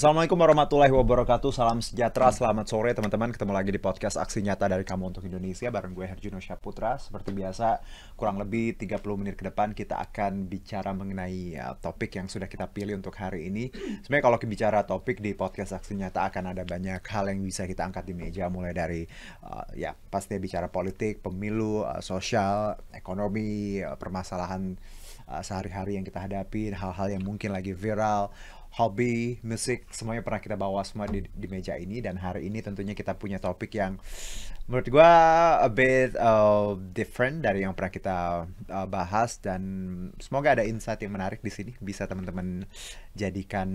Assalamualaikum warahmatullahi wabarakatuh, salam sejahtera, selamat sore teman-teman Ketemu lagi di podcast Aksi Nyata dari Kamu Untuk Indonesia Bareng gue Herjuno Syaputra Seperti biasa, kurang lebih 30 menit ke depan kita akan bicara mengenai ya, topik yang sudah kita pilih untuk hari ini Sebenarnya kalau kita bicara topik di podcast Aksi Nyata akan ada banyak hal yang bisa kita angkat di meja Mulai dari, uh, ya pasti bicara politik, pemilu, uh, sosial, ekonomi, uh, permasalahan uh, sehari-hari yang kita hadapi, hal-hal yang mungkin lagi viral, hobi, musik, semuanya pernah kita bawa semua di, di meja ini dan hari ini tentunya kita punya topik yang menurut gue a bit uh, different dari yang pernah kita uh, bahas dan semoga ada insight yang menarik di sini bisa teman-teman jadikan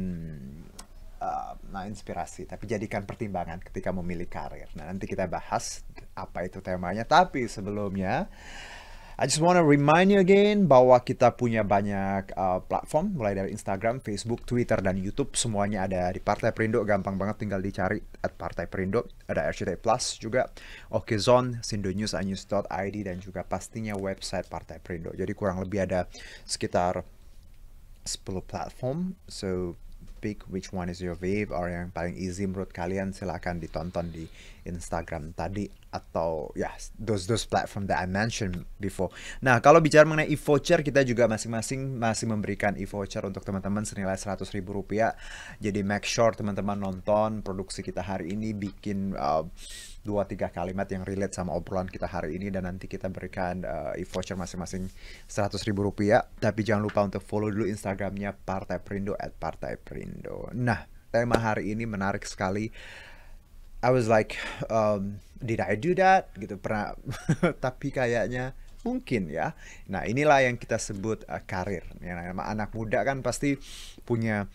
nah inspirasi tapi jadikan pertimbangan ketika memilih karir. Nah, nanti kita bahas apa itu temanya tapi sebelumnya I just wanna remind you again bahwa kita punya banyak uh, platform mulai dari Instagram, Facebook, Twitter dan YouTube semuanya ada di Partai Perindo gampang banget tinggal dicari at Partai Perindo ada RCTI Plus juga, Okezone, Sindo News, id dan juga pastinya website Partai Perindo. Jadi kurang lebih ada sekitar 10 platform. So topic which one is your wave or yang paling easy menurut kalian silahkan ditonton di Instagram tadi atau ya yeah, those those platform that I mentioned before. Nah kalau bicara mengenai e-voucher kita juga masing-masing masih memberikan e-voucher untuk teman-teman senilai seratus ribu rupiah. Jadi make sure teman-teman nonton produksi kita hari ini bikin uh, dua tiga kalimat yang relate sama obrolan kita hari ini dan nanti kita berikan uh, e-voucher masing-masing seratus ribu rupiah. Tapi jangan lupa untuk follow dulu Instagramnya Partai Perindo at Partai Perindo. Nah, tema hari ini menarik sekali. I was like, um, did I do that? Gitu pernah. Tapi kayaknya mungkin ya. Nah inilah yang kita sebut uh, karir. Yang nama anak muda kan pasti punya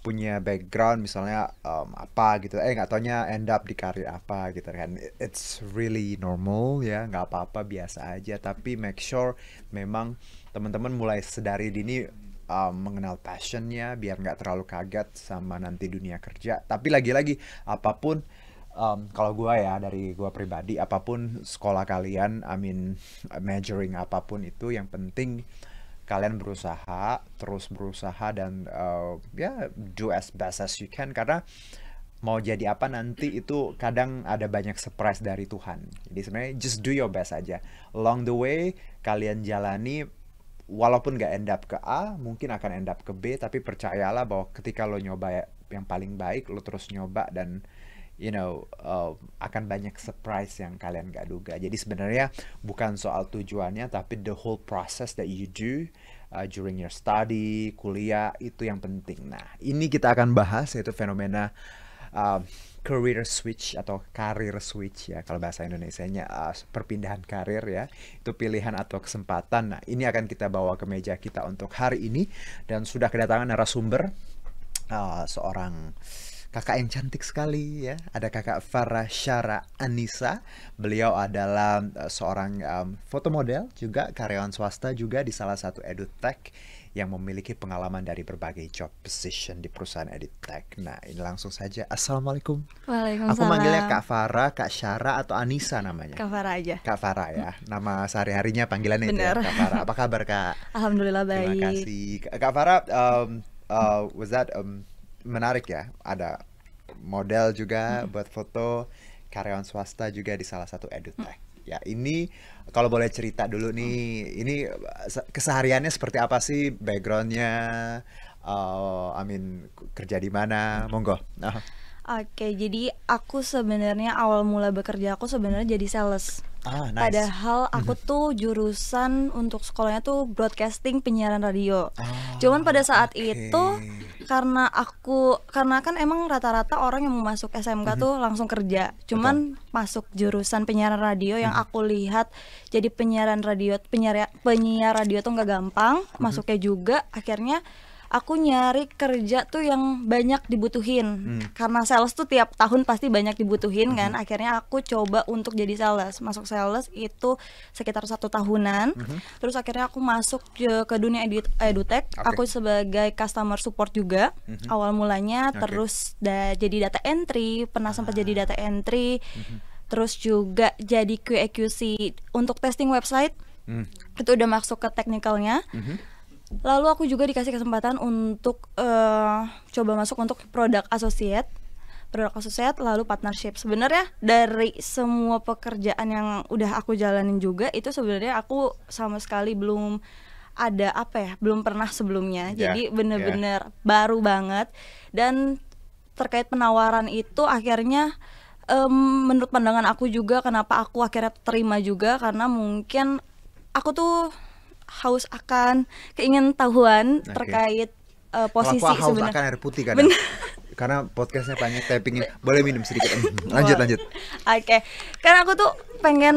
punya background misalnya um, apa gitu eh nggak taunya end up di karir apa gitu kan it's really normal ya nggak apa-apa biasa aja tapi make sure memang teman-teman mulai sedari dini um, mengenal passionnya biar nggak terlalu kaget sama nanti dunia kerja tapi lagi-lagi apapun um, kalau gua ya dari gua pribadi apapun sekolah kalian I mean majoring apapun itu yang penting kalian berusaha terus berusaha dan uh, ya yeah, do as best as you can karena mau jadi apa nanti itu kadang ada banyak surprise dari Tuhan. Jadi sebenarnya just do your best aja. Along the way kalian jalani walaupun gak end up ke A, mungkin akan end up ke B, tapi percayalah bahwa ketika lo nyoba yang paling baik, lo terus nyoba dan you know uh, akan banyak surprise yang kalian gak duga. Jadi sebenarnya bukan soal tujuannya tapi the whole process that you do uh, during your study, kuliah itu yang penting. Nah, ini kita akan bahas yaitu fenomena uh, career switch atau karir switch ya kalau bahasa indonesia uh, perpindahan karir ya itu pilihan atau kesempatan nah ini akan kita bawa ke meja kita untuk hari ini dan sudah kedatangan narasumber uh, seorang kakak yang cantik sekali ya. Ada kakak Farah Syara Anissa. Beliau adalah eh, seorang um, model juga karyawan swasta juga di salah satu edutech yang memiliki pengalaman dari berbagai job position di perusahaan edutech. Nah, ini langsung saja. Assalamualaikum. Waalaikumsalam. Aku manggilnya Kak Farah, Kak Syara atau Anissa namanya. Kak Farah aja. Kak Farah ya. Nama sehari-harinya panggilannya itu ya, Kak Farah. Apa kabar Kak? Alhamdulillah baik. Terima kasih. Kak Farah, um, uh, was that um, menarik ya ada model juga hmm. buat foto karyawan swasta juga di salah satu edutech hmm. ya ini kalau boleh cerita dulu mm. nih hmm. ini eh, kesehariannya seperti apa sih backgroundnya uh, I Amin mean, kerja di mana hmm. monggo uh. Oke, jadi aku sebenarnya awal mula bekerja aku sebenarnya jadi sales. Ah, nice. Padahal mhm. aku tuh jurusan untuk sekolahnya tuh broadcasting penyiaran radio. Ah, Cuman pada saat okay. itu karena aku karena kan emang rata-rata orang yang mau masuk SMK mm -hmm. tuh langsung kerja. Cuman Betul. masuk jurusan penyiaran radio yang mm -hmm. aku lihat jadi penyiaran radio penyiar penyiar radio tuh nggak gampang, mm -hmm. masuknya juga akhirnya aku nyari kerja tuh yang banyak dibutuhin hmm. karena sales tuh tiap tahun pasti banyak dibutuhin hmm. kan akhirnya aku coba untuk jadi sales masuk sales itu sekitar satu tahunan hmm. terus akhirnya aku masuk ke, dunia edu edutech okay. aku sebagai customer support juga hmm. awal mulanya okay. terus da jadi data entry pernah ah. sempat jadi data ah. entry hmm. terus juga jadi QA QC untuk testing website hmm. itu udah masuk ke teknikalnya hmm lalu aku juga dikasih kesempatan untuk uh, coba masuk untuk produk associate produk associate lalu partnership sebenarnya dari semua pekerjaan yang udah aku jalanin juga itu sebenarnya aku sama sekali belum ada apa ya belum pernah sebelumnya yeah, jadi ya. bener-bener yeah. baru banget dan terkait penawaran itu akhirnya um, menurut pandangan aku juga kenapa aku akhirnya terima juga karena mungkin aku tuh haus akan keingin tahuan okay. terkait uh, posisi sebenarnya. haus akan air putih kan. Karena podcastnya banyak saya boleh minum sedikit. lanjut boleh. lanjut. Oke. Okay. Karena aku tuh pengen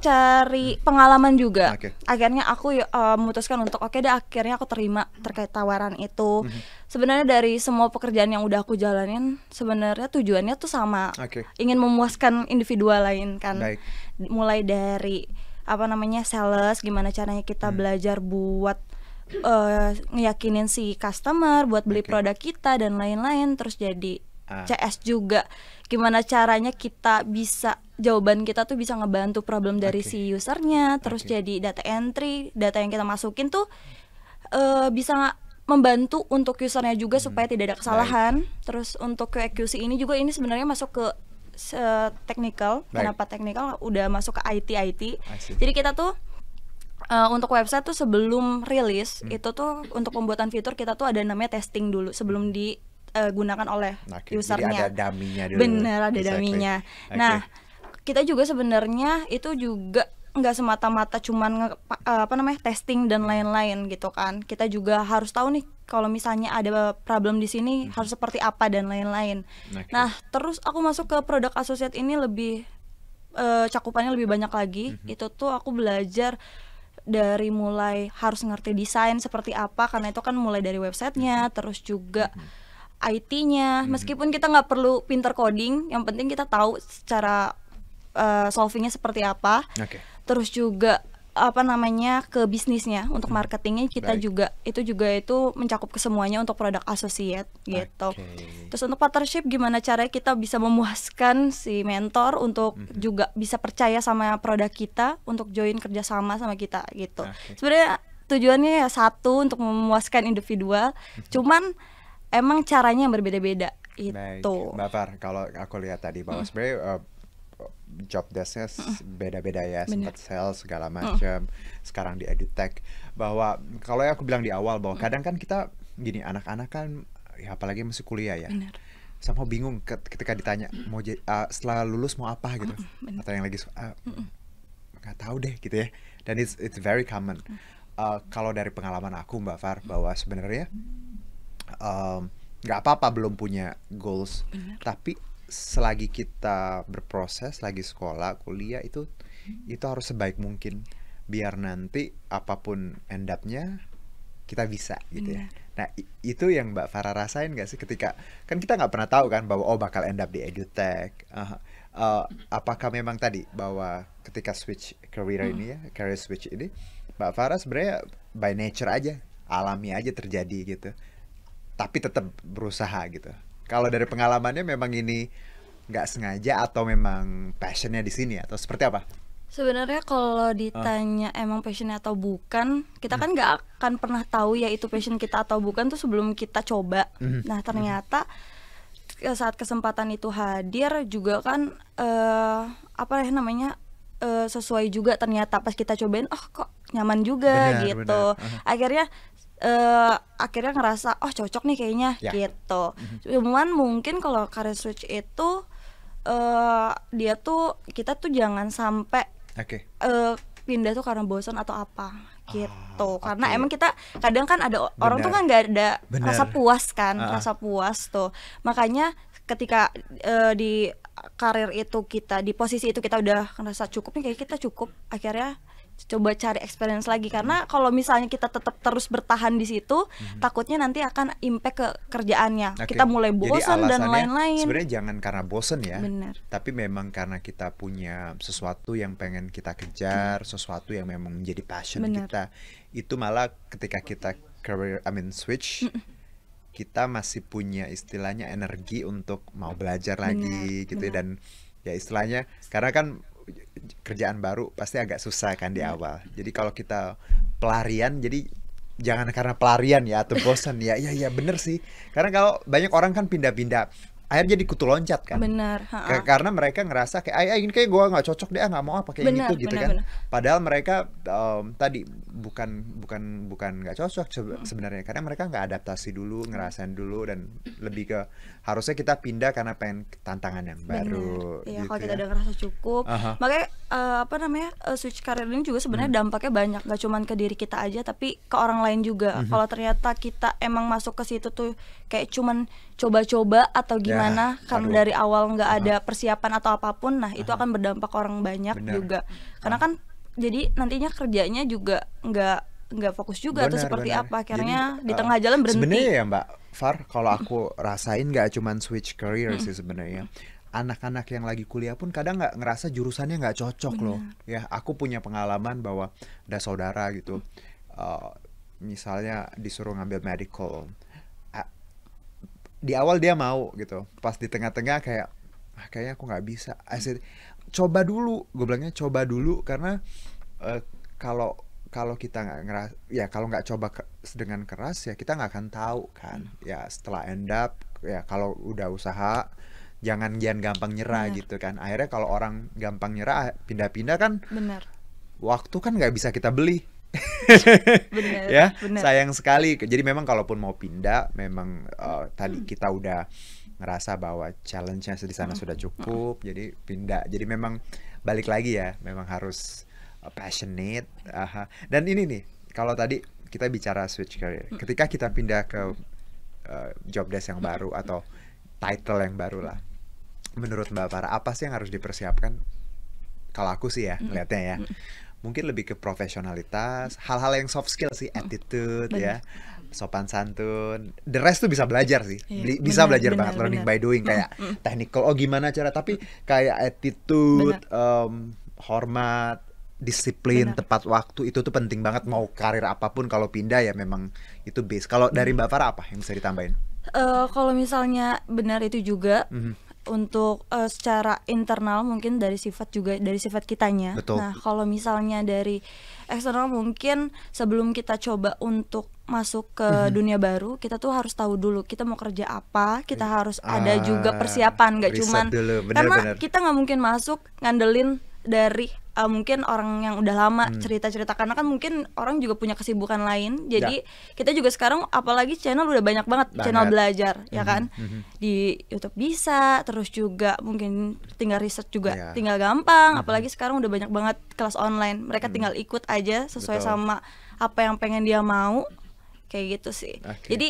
cari pengalaman juga. Okay. Akhirnya aku uh, memutuskan untuk oke okay deh akhirnya aku terima terkait tawaran itu. Mm -hmm. Sebenarnya dari semua pekerjaan yang udah aku jalanin sebenarnya tujuannya tuh sama. Okay. Ingin memuaskan individual lain kan. Baik. Mulai dari apa namanya sales gimana caranya kita hmm. belajar buat uh, ngeyakinin si customer buat beli okay. produk kita dan lain-lain terus jadi ah. CS juga gimana caranya kita bisa jawaban kita tuh bisa ngebantu problem dari okay. si usernya terus okay. jadi data entry data yang kita masukin tuh uh, bisa membantu untuk usernya juga hmm. supaya tidak ada kesalahan Baik. terus untuk QA QC ini juga ini sebenarnya masuk ke teknikal. Kenapa teknikal? Udah masuk ke IT IT. Jadi kita tuh uh, untuk website tuh sebelum rilis hmm. itu tuh untuk pembuatan fitur kita tuh ada namanya testing dulu sebelum digunakan eh, oleh okay. usernya. Jadi ada daminya dulu. Bener ada daminya. Okay. Nah kita juga sebenarnya itu juga nggak semata-mata cuman nge, eh, apa namanya testing dan lain-lain gitu kan kita juga harus tahu nih kalau misalnya ada problem di sini hmm. harus seperti apa dan lain-lain. Okay. Nah, gitu. nah, terus aku masuk ke produk asosiat ini lebih uh, cakupannya lebih banyak lagi. hmm Itu tuh aku belajar dari mulai harus ngerti desain seperti apa karena itu kan mulai dari websitenya, hmm terus juga hmm IT-nya. hmm Meskipun kita nggak perlu pinter coding, yang penting kita tahu secara uh, solvingnya seperti apa. Okay. Terus juga apa namanya ke bisnisnya untuk hmm. marketingnya kita Baik. juga itu juga itu mencakup kesemuanya untuk produk associate gitu terus untuk partnership gimana caranya kita bisa memuaskan si mentor untuk mm -hmm. juga bisa percaya sama produk kita untuk join kerjasama sama kita gitu okay. sebenarnya tujuannya ya satu untuk memuaskan individual hmm. cuman emang caranya yang berbeda-beda itu Baik. Gitu. Mbak kalau aku lihat tadi bahwa mm. sebenarnya uh, job desknya beda-beda ya Bener. sempat sales segala macam oh. sekarang di edutech bahwa kalau aku bilang di awal bahwa kadang kan kita gini anak-anak kan ya apalagi masih kuliah ya Bener sama bingung ketika ditanya mau uh, setelah lulus mau apa gitu Bener. atau yang lagi ah, nggak uh, -mm. tahu deh gitu ya dan it's it's very common uh, kalau dari pengalaman aku mbak Far bahwa sebenarnya um, nggak um, apa-apa belum punya goals Bener. tapi selagi kita berproses lagi sekolah kuliah itu itu harus sebaik mungkin biar nanti apapun end up-nya kita bisa gitu ya. Nah itu yang Mbak Farah rasain gak sih ketika kan kita nggak pernah tahu kan bahwa oh bakal end up di edutech. Uh, uh, apakah memang tadi bahwa ketika switch career ini ya hmm. career switch ini Mbak Farah sebenarnya by nature aja alami aja terjadi gitu. Tapi tetap berusaha gitu kalau dari pengalamannya memang ini nggak sengaja atau memang passionnya di sini atau seperti apa? Sebenarnya kalau ah. ditanya uh. emang passionnya atau bukan, kita hmm. kan nggak akan pernah tahu ya itu passion kita atau bukan tuh sebelum kita coba. Hmm. Nah hmm. ternyata hmm. saat kesempatan itu hadir juga kan uh, apa ya namanya uh, sesuai juga ternyata pas kita cobain, oh kok nyaman juga benar, gitu. Benar. Uh -huh. Akhirnya uh, akhirnya ngerasa oh cocok nih kayaknya ya. gitu. Mm-hmm. Cuman mungkin kalau career switch itu uh, dia tuh kita tuh jangan sampai okay. uh, eh, pindah tuh karena bosan atau apa ah, gitu ah, karena okay. emang kita kadang kan ada Bener. orang tuh kan nggak ada Bener. rasa puas kan uh. rasa puas tuh makanya ketika uh, di karir itu kita di posisi itu kita udah ngerasa cukup nih kayak kita cukup akhirnya coba cari experience lagi karena hmm. kalau misalnya kita tetap terus bertahan di situ hmm takutnya nanti akan impact ke kerjaannya okay. kita mulai bosan dan lain-lain sebenarnya jangan karena bosan ya Bener. tapi memang karena kita punya sesuatu yang pengen kita kejar hmm. sesuatu yang memang menjadi passion Bener. kita itu malah ketika kita career I mean switch kita masih punya istilahnya energi untuk mau belajar lagi Bener. gitu ya. Bener. dan ya istilahnya karena kan kerjaan baru pasti agak susah kan di hmm. awal. Jadi kalau kita pelarian jadi jangan karena pelarian ya atau bosan ya. ya, ya bener sih. Karena kalau banyak orang kan pindah-pindah akhirnya jadi kutu loncat kan benar ha -ha. karena mereka ngerasa kayak ayah ay ini kayak gue nggak cocok deh ah, nggak mau apa ah, kayak benar, gitu gitu kan benar. padahal mereka um, tadi bukan bukan bukan nggak cocok sebenarnya karena mereka nggak adaptasi dulu ngerasain dulu dan lebih ke harusnya kita pindah karena pengen tantangan yang baru benar. iya gitu kalau kita ya. udah ngerasa cukup uh -huh. makanya uh, apa namanya uh, switch career ini juga sebenarnya hmm. dampaknya banyak nggak cuman ke diri kita aja tapi ke orang lain juga hmm. kalau ternyata kita emang masuk ke situ tuh kayak cuman coba-coba atau ya, gimana ya, kamu dari awal nggak ada persiapan atau apapun nah itu akan berdampak orang banyak Bener. juga karena kan jadi nantinya kerjanya juga nggak nggak fokus juga bener, atau seperti bener. apa akhirnya Jadi, di tengah uh, jalan berhenti sebenarnya ya mbak Far kalau aku rasain nggak cuman switch career sih sebenarnya anak-anak yang lagi kuliah pun kadang nggak ngerasa jurusannya nggak cocok bener. loh ya aku punya pengalaman bahwa ada saudara gitu uh, misalnya disuruh ngambil medical di awal dia mau gitu pas di tengah-tengah kayak ah, kayaknya aku nggak bisa asli coba dulu gue bilangnya coba dulu karena eh, kalau uh, kalau kita nggak ngeras ya kalau nggak coba ke, dengan keras ya kita nggak akan tahu kan hmm. ya setelah end up ya kalau udah usaha jangan gian gampang nyerah Bener. gitu kan akhirnya kalau orang gampang nyerah pindah-pindah kan Bener. waktu kan nggak bisa kita beli bener, ya bener. sayang sekali jadi memang kalaupun mau pindah memang uh, tadi hmm. kita udah ngerasa bahwa challenge-nya di sana hmm. sudah hmm. cukup hmm. jadi pindah jadi memang balik lagi ya memang harus uh, passionate uh, dan ini nih kalau tadi kita bicara switch career hmm. ketika kita pindah ke uh, job desk yang hmm. baru atau title yang baru lah menurut mbak Farah apa sih yang harus dipersiapkan kalau aku sih ya ngeliatnya ya mungkin lebih ke profesionalitas, hal-hal yang soft skill sih, oh, attitude ya, sopan santun. The rest tuh bisa belajar sih, iya, bisa bener, belajar bener, banget bener. learning by doing nah, kayak mm. technical. Oh gimana cara? Tapi kayak attitude, um, hormat, disiplin, bener. tepat waktu itu tuh penting banget. Mau karir apapun kalau pindah ya memang itu base. Kalau dari mm. Mbak Farah apa yang bisa ditambahin? Uh, kalau misalnya benar itu juga. Mm -hmm untuk uh, secara internal mungkin dari sifat juga dari sifat kitanya. Betul. Nah, kalau misalnya dari eksternal mungkin sebelum kita coba untuk masuk ke mm-hmm. dunia baru, kita tuh harus tahu dulu kita mau kerja apa, kita eh, harus ah, ada juga ah, persiapan, nggak cuman dulu. Bener, karena bener. kita nggak mungkin masuk ngandelin dari uh, mungkin orang yang udah lama hmm. cerita-cerita karena kan mungkin orang juga punya kesibukan lain. Ya. Jadi ya. kita juga sekarang apalagi channel udah banyak banget, banget. channel belajar ya hmm. ya kan. Hmm, hmm. Di YouTube bisa, terus juga mungkin tinggal riset juga ya. tinggal gampang, hmm. apalagi hmm. sekarang udah banyak banget kelas online. Mereka hmm. tinggal ikut aja sesuai Betul. sama apa yang pengen dia mau. Kayak gitu sih. Okay. Jadi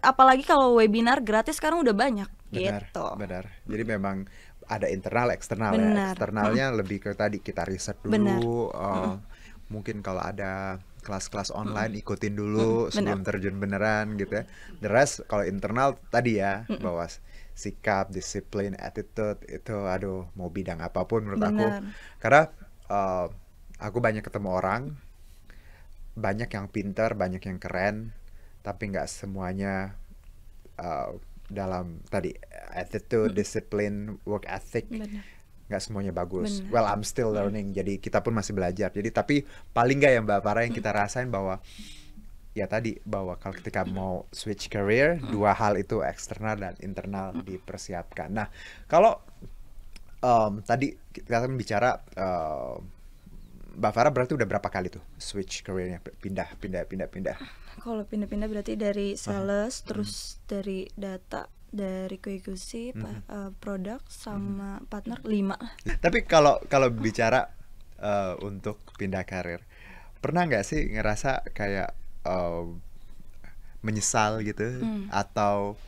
apalagi kalau webinar gratis sekarang udah banyak benar, gitu. Benar. Jadi memang ada internal eksternal ya eksternalnya hmm. lebih ke tadi kita riset dulu Uh, hmm. mungkin kalau ada kelas-kelas online hmm. ikutin dulu hmm. sebelum terjun beneran gitu ya the rest kalau internal tadi ya hmm. bahwa sikap disiplin attitude itu aduh mau bidang apapun menurut Benar. aku karena uh, aku banyak ketemu orang banyak yang pinter banyak yang keren tapi nggak semuanya uh, dalam tadi attitude, hmm. discipline, work ethic. nggak semuanya bagus. Bener. Well, I'm still mm. learning. Hmm. Jadi kita pun masih belajar. Jadi tapi paling nggak ya Mbak Farah yang kita rasain bahwa ya tadi bahwa kalau ketika mau switch career hmm. dua hal itu eksternal dan internal hmm. dipersiapkan. Nah kalau um, tadi kita kan bicara uh, Mbak Farah berarti udah berapa kali tuh switch career-nya pindah pindah pindah pindah. Kalau pindah-pindah berarti dari sales uh -huh. terus dari data dari Kuikusi mm -hmm. uh, eh, produk sama mm -hmm. partner lima tapi kalau kalau bicara uh, untuk pindah karir pernah nggak sih ngerasa kayak uh, menyesal gitu mm. atau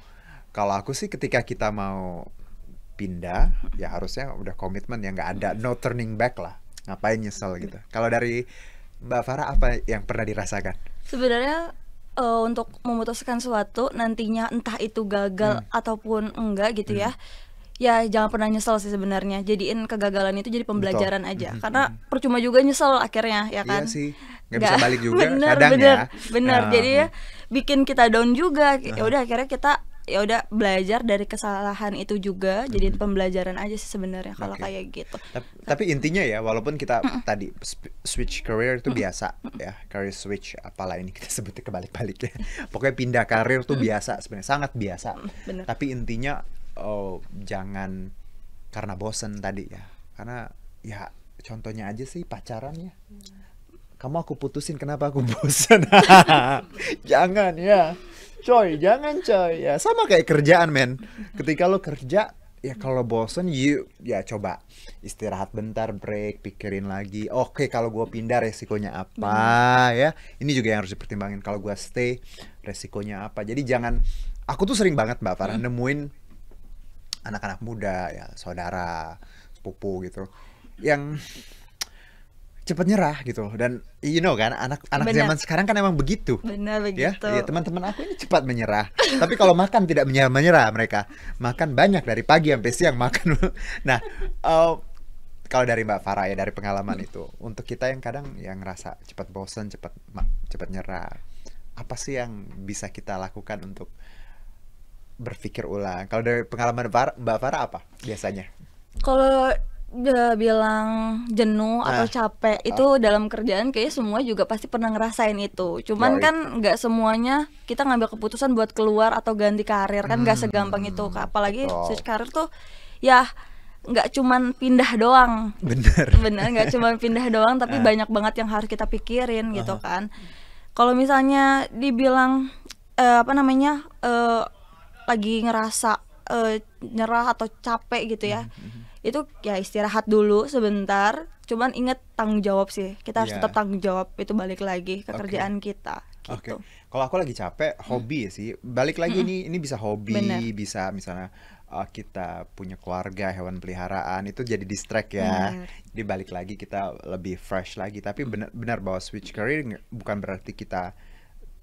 kalau aku sih ketika kita mau pindah ya harusnya udah komitmen ya nggak ada no turning back lah ngapain nyesal gitu kalau dari Mbak Farah apa yang pernah dirasakan sebenarnya uh, untuk memutuskan suatu nantinya entah itu gagal hmm. ataupun enggak gitu ya, hmm. ya ya jangan pernah nyesel sih sebenarnya jadiin kegagalan itu jadi pembelajaran Betul. aja mm -hmm. karena percuma juga nyesel akhirnya ya iya kan iya sih nggak bisa balik juga bener, kadang ya. bener, ya bener nah. jadi ya bikin kita down juga ya udah akhirnya kita ya udah belajar dari kesalahan itu juga hmm. jadi pembelajaran aja sih sebenarnya kalau okay. kayak gitu tapi, tapi intinya ya walaupun kita tadi switch career itu biasa ya career switch apalah ini kita sebutnya kebalik-balik ya pokoknya pindah karir tuh biasa sebenarnya sangat biasa Bener. tapi intinya oh jangan karena bosen tadi ya karena ya contohnya aja sih pacaran pacarannya mm. kamu aku putusin kenapa aku bosen jangan ya coy jangan coy ya sama kayak kerjaan men ketika lo kerja ya kalau bosen you ya coba istirahat bentar break pikirin lagi oke okay, kalau gue pindah resikonya apa ya ini juga yang harus dipertimbangin kalau gue stay resikonya apa jadi jangan aku tuh sering banget mbak Farah hmm. nemuin anak-anak muda ya saudara sepupu gitu yang cepat nyerah gitu loh dan you know kan anak anak Bener. zaman sekarang kan emang begitu Bener, ya, begitu ya, ya teman-teman aku ini cepat menyerah tapi kalau makan tidak menyerah menyerah mereka makan banyak dari pagi sampai siang makan nah uh, kalau dari Mbak Farah ya dari pengalaman hmm. itu untuk kita yang kadang yang ngerasa cepat bosen cepat cepat nyerah apa sih yang bisa kita lakukan untuk berpikir ulang kalau dari pengalaman Mbak Farah apa biasanya kalau bilang jenuh nah. atau capek ah. itu ah. dalam kerjaan kayaknya semua juga pasti pernah ngerasain itu. Cuman Baik. kan nggak semuanya kita ngambil keputusan buat keluar atau ganti karir kan nggak hmm. segampang itu. Apalagi oh. switch karir tuh ya nggak cuman pindah doang. Bener. Bener nggak cuman pindah doang tapi ah. banyak banget yang harus kita pikirin gitu ah. kan. Kalau misalnya dibilang eh, apa namanya eh, lagi ngerasa eh, nyerah atau capek gitu ya. -hmm, hmm, hmm itu ya istirahat dulu sebentar cuman inget tanggung jawab sih kita harus iya. tetap tanggung jawab itu balik lagi ke okay. kerjaan kita gitu. Oke. Okay. Kalau aku lagi capek, hobi hmm. sih. Balik lagi hmm. ini ini bisa hobi, Bener. bisa misalnya uh, kita punya keluarga, hewan peliharaan itu jadi distract ya. Bener. Jadi balik lagi kita lebih fresh lagi. Tapi benar-benar bahwa switch career bukan berarti kita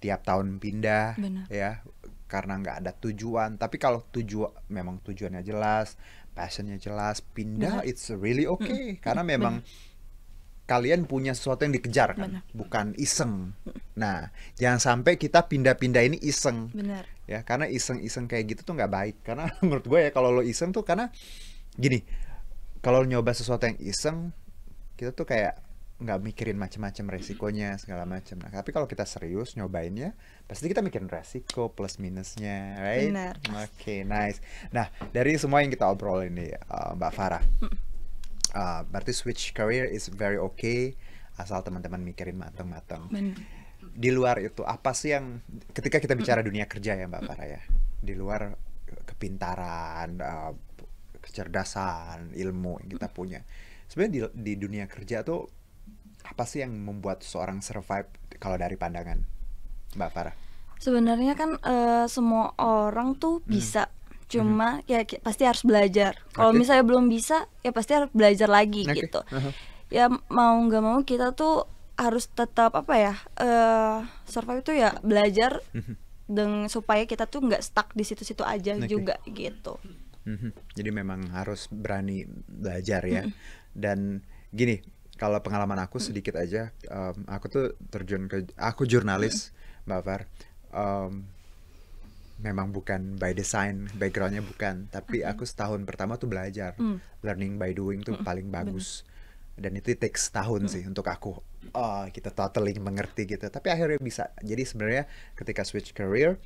tiap tahun pindah Bener. ya karena nggak ada tujuan tapi kalau tujuan memang tujuannya jelas passionnya jelas pindah Benar. it's really okay karena memang Benar. kalian punya sesuatu yang dikejar kan Benar. bukan iseng nah jangan sampai kita pindah-pindah ini iseng Benar. ya karena iseng-iseng kayak gitu tuh nggak baik karena menurut gue ya kalau lo iseng tuh karena gini kalau nyoba sesuatu yang iseng kita tuh kayak nggak mikirin macam-macam resikonya segala macam. Nah, tapi kalau kita serius nyobainnya, pasti kita mikirin resiko plus minusnya, right? Benar. Oke, okay, nice. Nah, dari semua yang kita obrol ini, uh, eh, Mbak Farah, uh, berarti switch career is very okay asal teman-teman mikirin matang-matang. Di luar itu apa sih yang ketika kita bicara dunia kerja ya Mbak Farah ya, di luar kepintaran, uh, kecerdasan, ilmu yang kita punya, sebenarnya di, di dunia kerja tuh apa sih yang membuat seorang survive kalau dari pandangan Mbak Farah? Sebenarnya kan uh, semua orang tuh hmm. bisa, hmm. cuma hmm. ya pasti harus belajar. Kalau okay. misalnya belum bisa, ya pasti harus belajar lagi okay. gitu. Uh -huh. Ya mau nggak mau kita tuh harus tetap apa ya uh, survive itu ya belajar hmm. dengan supaya kita tuh nggak stuck di situ-situ aja okay. juga gitu. Mm -hmm. Jadi memang harus berani belajar ya. Mm -hmm. Dan gini, kalau pengalaman aku hmm. sedikit aja, um, aku tuh terjun ke aku jurnalis, hmm. Mbak Far. Um, memang bukan by design backgroundnya bukan, tapi hmm. aku setahun pertama tuh belajar, mm. learning by doing tuh mm. paling bagus. Dan itu takes tahun mm. sih untuk aku. Oh, kita totally mengerti gitu. Tapi akhirnya bisa. Jadi sebenarnya ketika switch career,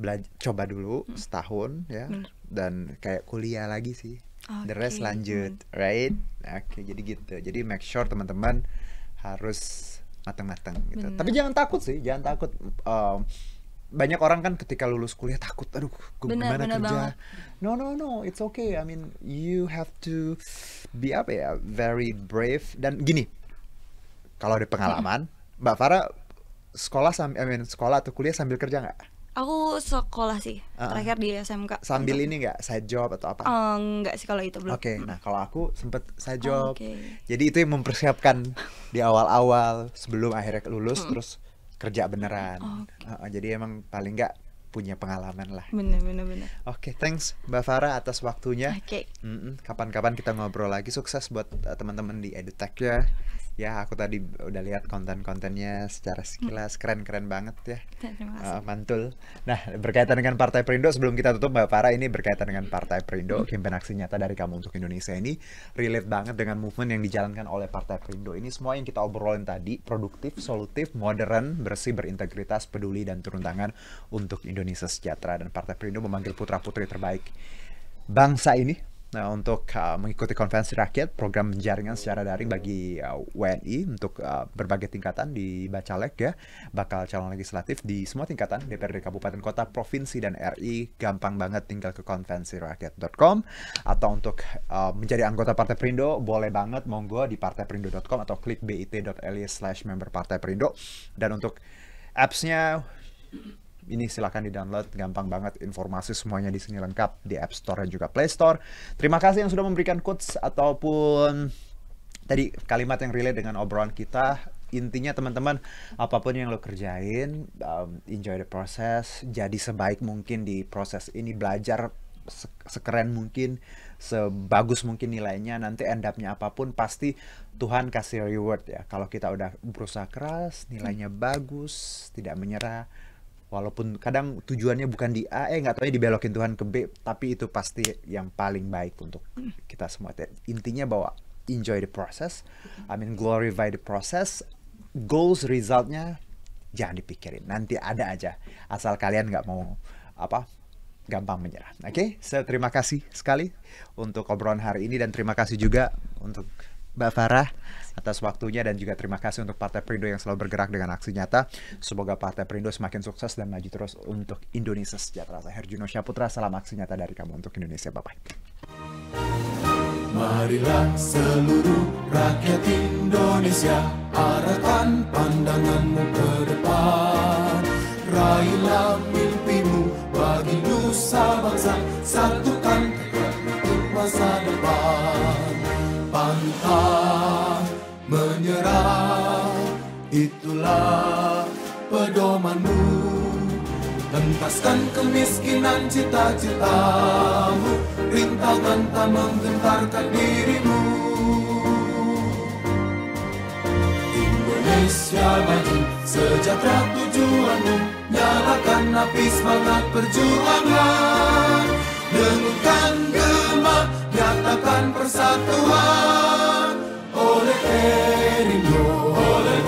belajar coba dulu setahun ya, dan kayak kuliah lagi sih the rest lanjut hmm. right oke okay, jadi gitu jadi make sure teman-teman harus matang-matang gitu Bener. tapi jangan takut sih jangan takut um, banyak orang kan ketika lulus kuliah takut aduh gue bener, gimana bener kerja banget. no no no it's okay I mean you have to be apa ya very brave dan gini kalau ada pengalaman hmm. mbak Farah sekolah sambil I mean, sekolah atau kuliah sambil kerja nggak Aku sekolah sih, uh, terakhir di SMK. Sambil gitu. ini nggak saya job atau apa? Uh, eh, enggak sih kalau itu belum. Oke, okay, nah kalau aku sempet saya job. Okay. Jadi itu yang mempersiapkan di awal-awal sebelum akhirnya lulus hmm. terus kerja beneran. Okay. Uh, jadi emang paling nggak punya pengalaman lah. Bener bener bener. Oke, okay, thanks Mbak Farah atas waktunya. Oke. Okay. Kapan-kapan kita ngobrol lagi. Sukses buat eh, teman-teman di EduTech ya ya aku tadi udah lihat konten-kontennya secara sekilas keren-keren hmm. banget ya uh, mantul nah berkaitan dengan Partai Perindo sebelum kita tutup Mbak Farah ini berkaitan dengan Partai Perindo Kempen hmm. Aksi Nyata dari Kamu Untuk Indonesia ini relate banget dengan movement yang dijalankan oleh Partai Perindo ini semua yang kita obrolin tadi produktif, solutif, modern, bersih, berintegritas, peduli dan turun tangan untuk Indonesia sejahtera dan Partai Perindo memanggil putra-putri terbaik bangsa ini Nah, untuk uh, mengikuti konvensi rakyat program jaringan secara daring bagi uh, WNI untuk uh, berbagai tingkatan di Bacalek ya, bakal calon legislatif di semua tingkatan DPRD kabupaten kota, provinsi dan RI gampang banget tinggal ke rakyat.com atau untuk uh, menjadi anggota Partai Perindo boleh banget monggo di partaiperindo.com atau klik bit.ly slash member Partai Perindo dan untuk apps-nya ini silahkan di-download, gampang banget informasi semuanya di sini lengkap di App Store dan juga Play Store. Terima kasih yang sudah memberikan quotes ataupun tadi kalimat yang relate dengan obrolan kita intinya teman-teman apapun yang lo kerjain um, enjoy the process jadi sebaik mungkin di proses ini belajar sekeren mungkin sebagus mungkin nilainya nanti end up-nya apapun pasti Tuhan kasih reward ya kalau kita udah berusaha keras nilainya hmm. bagus tidak menyerah walaupun kadang tujuannya bukan di A eh nggak tahu ya, dibelokin Tuhan ke B tapi itu pasti yang paling baik untuk kita semua intinya bahwa enjoy the process I mean glorify the process goals resultnya jangan dipikirin nanti ada aja asal kalian nggak mau apa gampang menyerah oke okay? saya so, terima kasih sekali untuk obrolan hari ini dan terima kasih juga untuk Mbak Farah atas waktunya dan juga terima kasih untuk Partai Perindo yang selalu bergerak dengan aksi nyata. Semoga Partai Perindo semakin sukses dan maju terus untuk Indonesia sejahtera. Saya Herjuno Syaputra, salam aksi nyata dari kamu untuk Indonesia. Bye-bye. Marilah seluruh rakyat Indonesia Arahkan pandanganmu ke depan Raihlah mimpimu bagi nusa bangsa Satu Itulah pedomanmu Tentaskan kemiskinan cita-citamu Rintangan tak menggentarkan dirimu Indonesia maju Sejahtera tujuanmu Nyalakan api semangat perjuangan Dengungkan gema Nyatakan persatuan Oleh Erindo Oleh